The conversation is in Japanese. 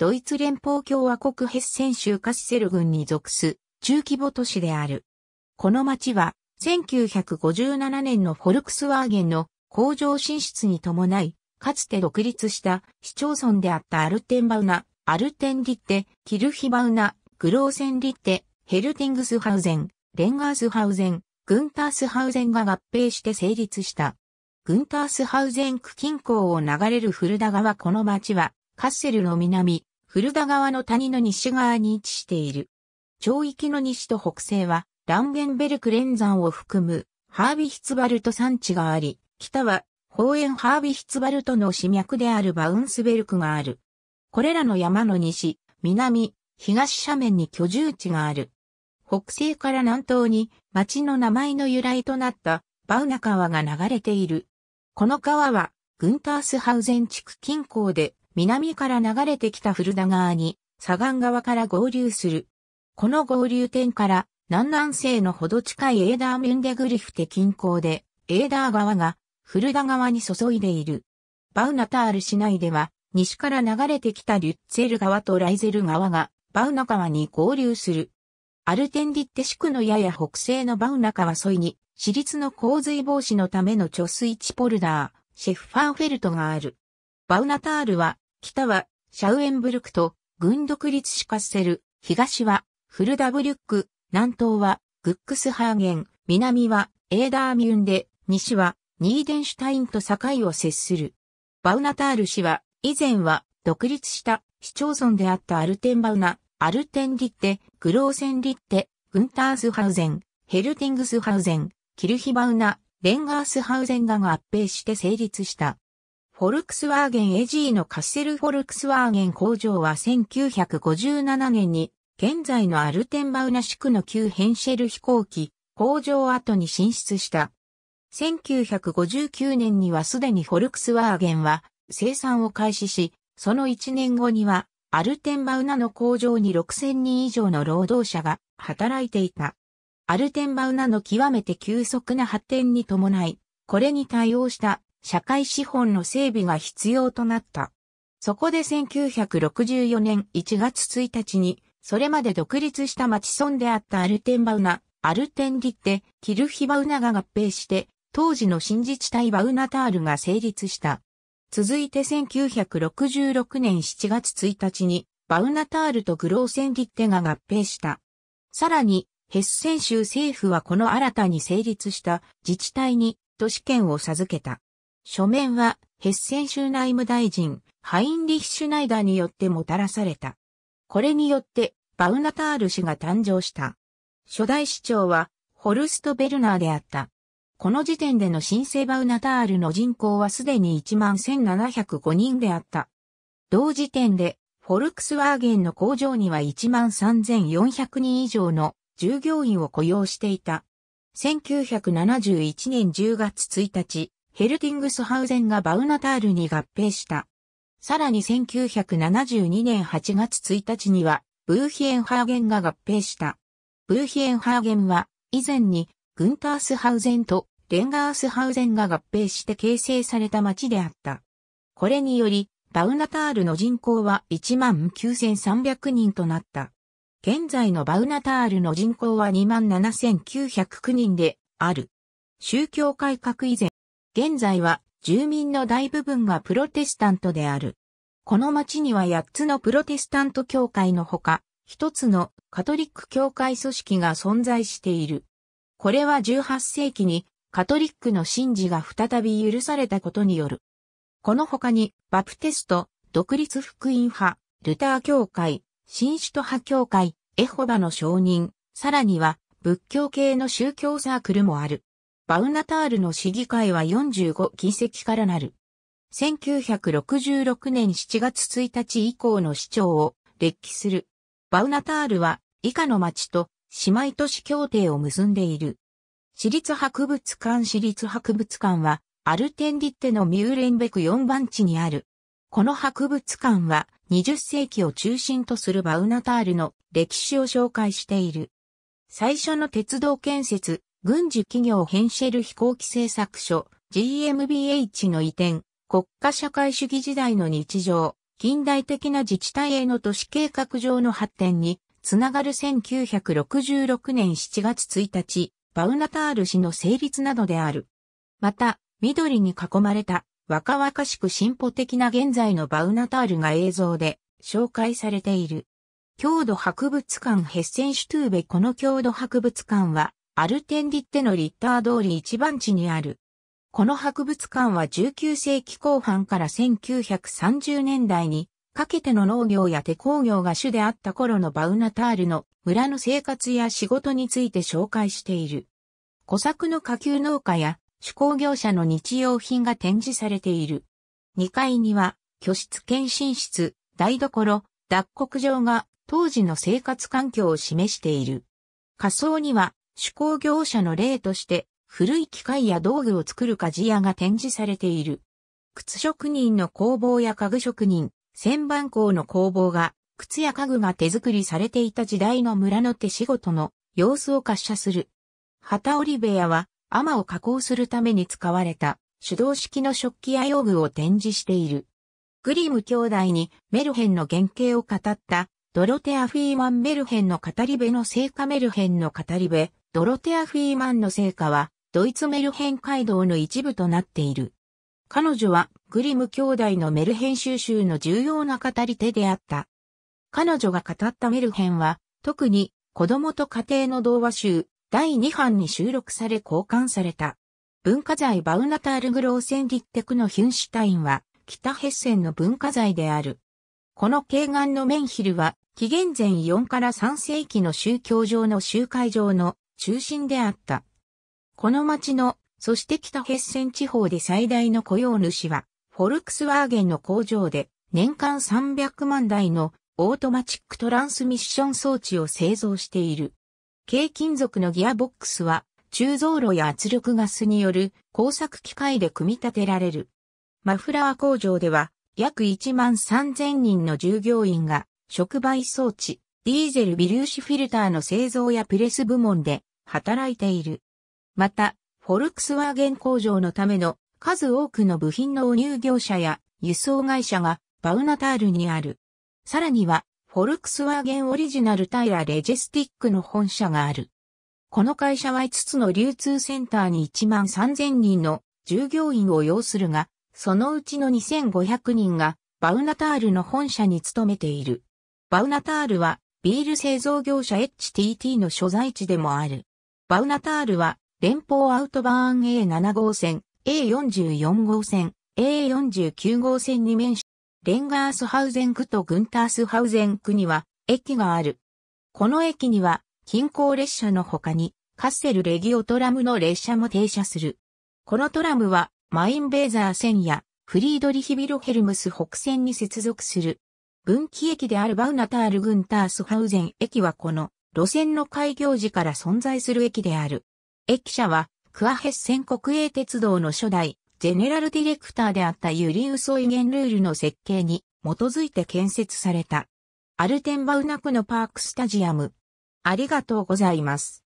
ドイツ連邦共和国ヘッセン州カッセル郡に属す中規模都市である。この町は1957年のフォルクスワーゲンの工場進出に伴い、かつて独立した市町村であったアルテンバウナ、アルテンリッテ、キルヒバウナ、グローセンリッテ、ヘルティングスハウゼン、レンガースハウゼン、グンタースハウゼンが合併して成立した。グンタースハウゼン区近郊を流れるフルダ川この町は、カッセルの南、古田川の谷の西側に位置している。町域の西と北西は、ランゲンベルク連山を含む、ハービヒツバルト山地があり、北は、方園ハービヒツバルトの市脈であるバウンスベルクがある。これらの山の西、南、東斜面に居住地がある。北西から南東に町の名前の由来となったバウナ川が流れている。この川はグンタースハウゼン地区近郊で南から流れてきた古田川に、左岸側から合流する。この合流点から南南西のほど近いエーダーメンデグリフテ近郊で、エーダー川が古田川に注いでいる。バウナタール市内では、西から流れてきたリュッツェル川とライゼル川が、バウナ川に合流する。アルテンディッテ地区のやや北西のバウナ川沿いに、私立の洪水防止のための貯水池ポルダー、シェフファーフェルトがある。バウナタールは北はシャウエンブルクと軍独立シカッセル、東はフルダブリュック、南東はグックスハーゲン、南はエーダーミュンで、西はニーデンシュタインと境を接する。バウナタール氏は、以前は独立した市町村であったアルテンバウナ、アルテンリッテ、グローセンリッテ、グンタースハウゼン、ヘルティングスハウゼン、キルヒバウナ、レンガースハウゼンらが合併して成立した。フォルクスワーゲン AG のカッセルフォルクスワーゲン工場は1957年に現在のアルテンバウナ地区の旧ヘンシェル飛行機工場跡に進出した。1959年にはすでにフォルクスワーゲンは生産を開始し、その1年後にはアルテンバウナの工場に6000人以上の労働者が働いていた。アルテンバウナの極めて急速な発展に伴い、これに対応した社会資本の整備が必要となった。そこで1964年1月1日に、それまで独立した町村であったアルテンバウナ、アルテンリッテ、キルヒバウナが合併して、当時の新自治体バウナタールが成立した。続いて1966年7月1日に、バウナタールとグローセンリッテが合併した。さらに、ヘッセン州政府はこの新たに成立した自治体に都市圏を授けた。書面は、ヘッセン州内務大臣、ハインリヒ・シュナイダーによってもたらされた。これによって、バウナタール氏が誕生した。初代市長は、ホルスト・ベルナーであった。この時点での新生バウナタールの人口はすでに11,705人であった。同時点で、フォルクスワーゲンの工場には13,400人以上の従業員を雇用していた。1971年10月1日、ヘルティングスハウゼンがバウナタールに合併した。さらに1972年8月1日には、ブーヒエンハーゲンが合併した。ブーヒエンハーゲンは、以前に、グンタースハウゼンとレンガースハウゼンが合併して形成された町であった。これにより、バウナタールの人口は19,300人となった。現在のバウナタールの人口は27,909人である。宗教改革以前、現在は住民の大部分がプロテスタントである。この町には8つのプロテスタント教会のほか、1つのカトリック教会組織が存在している。これは18世紀にカトリックの神事が再び許されたことによる。この他にバプテスト、独立福音派、ルター教会、新首都派教会、エホバの証人、さらには仏教系の宗教サークルもある。バウナタールの市議会は45議席からなる。1966年7月1日以降の市長を歴記する。バウナタールは以下の町と姉妹都市協定を結んでいる。私立博物館私立博物館はアルテンディッテのミューレンベク4番地にある。この博物館は20世紀を中心とするバウナタールの歴史を紹介している。最初の鉄道建設軍事企業ヘンシェル飛行機製作所 GMBH の移転、国家社会主義時代の日常、近代的な自治体への都市計画上の発展につながる1966年7月1日、バウナタール氏の成立などである。また、緑に囲まれた若々しく進歩的な現在のバウナタールが映像で紹介されている。郷土博物館ヘッセンシュトゥーベこの郷土博物館はアルテンディッテのリッター通り一番地にある。この博物館は19世紀後半から1930年代にかけての農業や手工業が主であった頃のバウナタールの村の生活や仕事について紹介している。小作の下級農家や手工業者の日用品が展示されている。2階には居室検診室、台所、脱穀場が当時の生活環境を示している。仮想には手工業者の例として、古い機械や道具を作る鍛冶屋が展示されている。靴職人の工房や家具職人、旋盤工の工房が、靴や家具が手作りされていた時代の村の手仕事の様子を滑車する。旗織部屋は、雨を加工するために使われた手動式の食器や用具を展示している。グリム兄弟にメルヘンの原型を語ったドロテア・フィーマン・メルヘンの語り部の聖火メルヘンの語り部、ドロテア・フィーマンの成果は、ドイツメルヘン街道の一部となっている。彼女は、グリム兄弟のメルヘン収集の重要な語り手であった。彼女が語ったメルヘンは、特に子供と家庭の童話集第2版に収録され交換された。文化財バウナタールグローセンリッテクのヒュンシュタインは北ヘッセンの文化財である。この慶岸のメンヒルは紀元前4から3世紀の宗教上の集会上の中心であった。この町の、そして北ヘッセン地方で最大の雇用主は、フォルクスワーゲンの工場で、年間300万台のオートマチックトランスミッション装置を製造している。軽金属のギアボックスは、鋳造炉や圧力ガスによる工作機械で組み立てられる。マフラー工場では、約1万3000人の従業員が、触媒装置、ディーゼル微粒子フィルターの製造やプレス部門で働いている。また、フォルクスワーゲン工場のための数多くの部品の輸入業者や輸送会社がバウナタールにある。さらには、フォルクスワーゲンオリジナルタイラレジェスティックの本社がある。この会社は5つの流通センターに1万3000人の従業員を要するが、そのうちの2500人がバウナタールの本社に勤めている。バウナタールはビール製造業者 HTT の所在地でもある。バウナタールは、連邦アウトバーン A7 号線、A44 号線、A49 号線に面し、レンガースハウゼン区とグンタースハウゼン区には、駅がある。この駅には、近郊列車の他に、カッセルレギオトラムの列車も停車する。このトラムは、マインベーザー線や、フリードリヒビロヘルムス北線に接続する。分岐駅であるバウナタール・グンタースハウゼン駅はこの路線の開業時から存在する駅である。駅舎は、クアヘッセン国営鉄道の初代、ジェネラルディレクターであったユリウソイゲンルールの設計に基づいて建設された。アルテンバウナクのパークスタジアム。ありがとうございます。